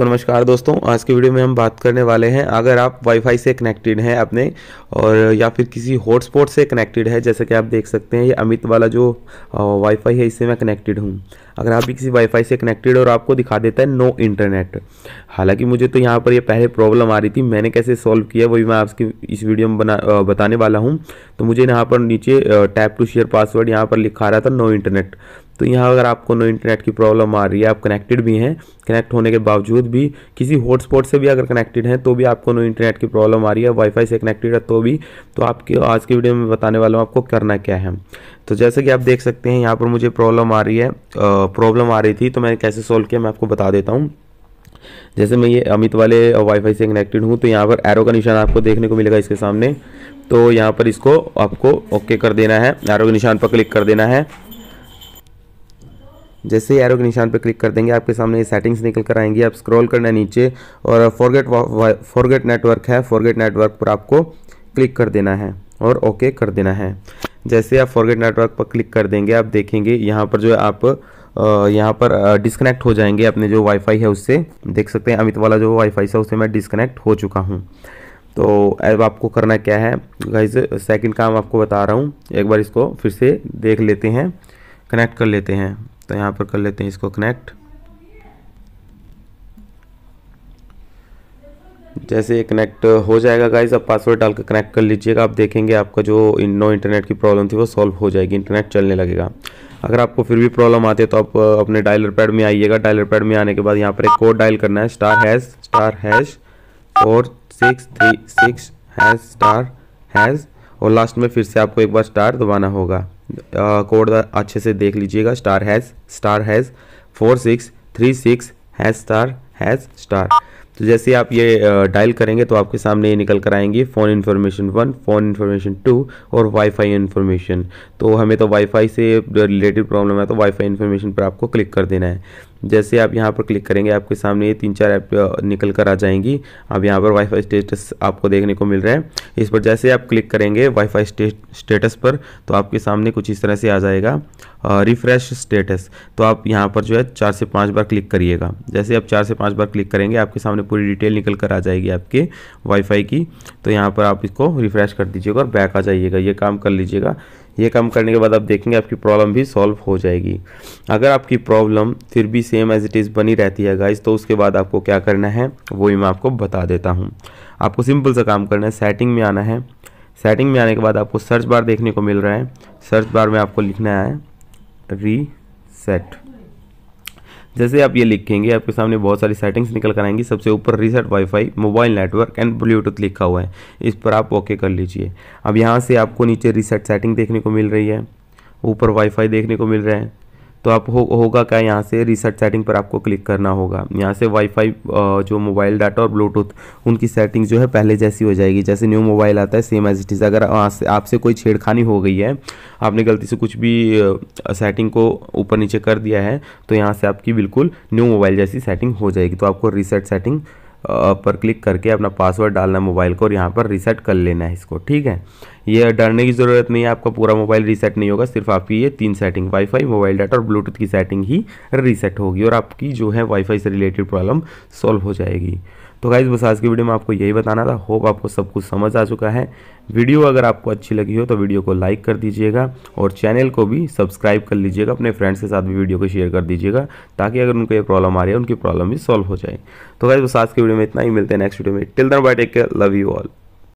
तो नमस्कार दोस्तों आज के वीडियो में हम बात करने वाले हैं अगर आप वाईफाई से कनेक्टेड हैं अपने और या फिर किसी हॉटस्पॉट से कनेक्टेड है जैसे कि आप देख सकते हैं ये अमित वाला जो वाईफाई है इससे मैं कनेक्टेड हूँ अगर आप भी किसी वाईफाई से कनेक्टेड और आपको दिखा देता है नो इंटरनेट हालांकि मुझे तो यहाँ पर ये पहले प्रॉब्लम आ रही थी मैंने कैसे सॉल्व किया वही मैं आपकी इस वीडियो में बना बताने वाला हूँ तो मुझे यहाँ पर नीचे टैप टू शेयर पासवर्ड यहाँ पर लिखा रहा था नो इंटरनेट तो यहाँ अगर आपको नो इंटरनेट की प्रॉब्लम आ रही है आप कनेक्टेड भी हैं कनेक्ट होने के बावजूद भी किसी हॉटस्पॉट से भी अगर कनेक्टेड हैं तो भी आपको नो इंटरनेट की प्रॉब्लम आ रही है वाईफाई से कनेक्टेड है तो भी तो आपके आज की वीडियो में बताने वाला हूँ आपको करना क्या है तो जैसे कि आप देख सकते हैं यहाँ पर मुझे प्रॉब्लम आ रही है प्रॉब्लम आ रही थी तो मैंने कैसे सॉल्व किया मैं आपको बता देता हूँ जैसे मैं ये अमित वाले वाईफाई से कनेक्टेड हूँ तो यहाँ पर एरो का निशान आपको देखने को मिलेगा इसके सामने तो यहाँ पर इसको आपको ओके कर देना है एरो के निशान पर क्लिक कर देना है जैसे ही एरो के निशान पर क्लिक कर देंगे आपके सामने ये सेटिंग्स निकल कर आएंगी आप स्क्रॉल करना नीचे और फॉरगेट फॉरगेट नेटवर्क है फॉरगेट नेटवर्क पर आपको क्लिक कर देना है और ओके कर देना है जैसे आप फॉरगेट नेटवर्क पर क्लिक कर देंगे आप देखेंगे यहाँ पर जो है आप यहाँ पर डिस्कनेक्ट हो जाएंगे अपने जो वाईफाई है उससे देख सकते हैं अमित वाला जो वाईफाई है उससे मैं डिस्कनेक्ट हो चुका हूँ तो अब आपको करना क्या है गाइज सेकंड काम आपको बता रहा हूँ एक बार इसको फिर से देख लेते हैं कनेक्ट कर लेते हैं तो यहाँ पर कर लेते हैं इसको कनेक्ट जैसे ये कनेक्ट हो जाएगा गाइज आप पासवर्ड डाल कर कनेक्ट कर लीजिएगा आप देखेंगे आपका जो नो इंटरनेट की प्रॉब्लम थी वो सॉल्व हो जाएगी इंटरनेट चलने लगेगा अगर आपको फिर भी प्रॉब्लम आती है तो आप uh, अपने डायलर पैड में आइएगा डायलर पैड में आने के बाद यहाँ पर एक कोड डायल करना है star hash star hash four six three six hash star hash और लास्ट में फिर से आपको एक बार स्टार दबाना होगा कोड अच्छे से देख लीजिएगा star hash star hash four six three six hash star hash star तो जैसे आप ये डायल करेंगे तो आपके सामने ये निकल कर आएंगे phone information one phone information two और वाईफाई इन्फॉर्मेशन तो हमें तो वाईफाई से रिलेटेड प्रॉब्लम है तो वाईफाई इन्फॉर्मेशन पर आपको क्लिक कर देना है जैसे आप यहाँ पर क्लिक करेंगे आपके सामने ये तीन चार ऐप निकल कर आ जाएंगी अब यहाँ पर वाईफाई स्टेटस आपको देखने को मिल रहा है इस पर जैसे आप क्लिक करेंगे वाईफाई स्टेटस पर तो आपके सामने कुछ इस तरह से आ जाएगा रिफ्रेश स्टेटस तो आप यहाँ पर जो है चार से पाँच बार क्लिक करिएगा जैसे आप चार से पाँच बार क्लिक करेंगे आपके सामने पूरी डिटेल निकल कर आ जाएगी आपके वाईफाई की तो यहाँ पर आप इसको रिफ्रेश कर दीजिएगा और बैक आ जाइएगा ये काम कर लीजिएगा ये काम करने के बाद आप देखेंगे आपकी प्रॉब्लम भी सॉल्व हो जाएगी अगर आपकी प्रॉब्लम फिर भी सेम एज इट इज़ बनी रहती है गाइज तो उसके बाद आपको क्या करना है वो भी मैं आपको बता देता हूँ आपको सिंपल सा काम करना है सेटिंग में आना है सेटिंग में आने के बाद आपको सर्च बार देखने को मिल रहा है सर्च बार में आपको लिखना है रीसेट जैसे आप ये लिखेंगे आपके सामने बहुत सारी सेटिंग्स निकल कर आएंगी सबसे ऊपर reset wifi mobile network and bluetooth लिखा हुआ है इस पर आप ओके कर लीजिए अब यहाँ से आपको नीचे रीसेट सेटिंग देखने को मिल रही है ऊपर वाईफाई देखने को मिल रहा है तो आप हो, होगा क्या यहाँ से रिसेट सेटिंग पर आपको क्लिक करना होगा यहाँ से वाईफाई जो मोबाइल डाटा और ब्लूटूथ उनकी सेटिंग जो है पहले जैसी हो जाएगी जैसे न्यू मोबाइल आता है सेम एज इट इज़ अगर से आपसे कोई छेड़खानी हो गई है आपने गलती से कुछ भी सेटिंग को ऊपर नीचे कर दिया है तो यहाँ से आपकी बिल्कुल न्यू मोबाइल जैसी सेटिंग हो जाएगी तो आपको रिसेट सेटिंग पर क्लिक करके अपना पासवर्ड डालना है मोबाइल को और यहाँ पर रीसेट कर लेना है इसको ठीक है ये डरने की ज़रूरत नहीं है आपका पूरा मोबाइल रीसेट नहीं होगा सिर्फ आपकी ये तीन सेटिंग वाईफाई मोबाइल डाटा और ब्लूटूथ की सेटिंग ही रीसेट होगी और आपकी जो है वाईफाई से रिलेटेड प्रॉब्लम सॉल्व हो जाएगी तो गाइज बस आज की वीडियो में आपको यही बताना था होप आपको सब कुछ समझ आ चुका है वीडियो अगर आपको अच्छी लगी हो तो वीडियो को लाइक कर दीजिएगा और चैनल को भी सब्सक्राइब कर लीजिएगा अपने फ्रेंड्स के साथ भी वीडियो को शेयर कर दीजिएगा ताकि अगर उनको ये प्रॉब्लम आ रही है उनकी प्रॉब्लम भी सॉल्व हो जाए तो गाइज बस आज की वीडियो में इतना ही मिलते हैं नेक्स्ट वीडियो में till then bye take care love you all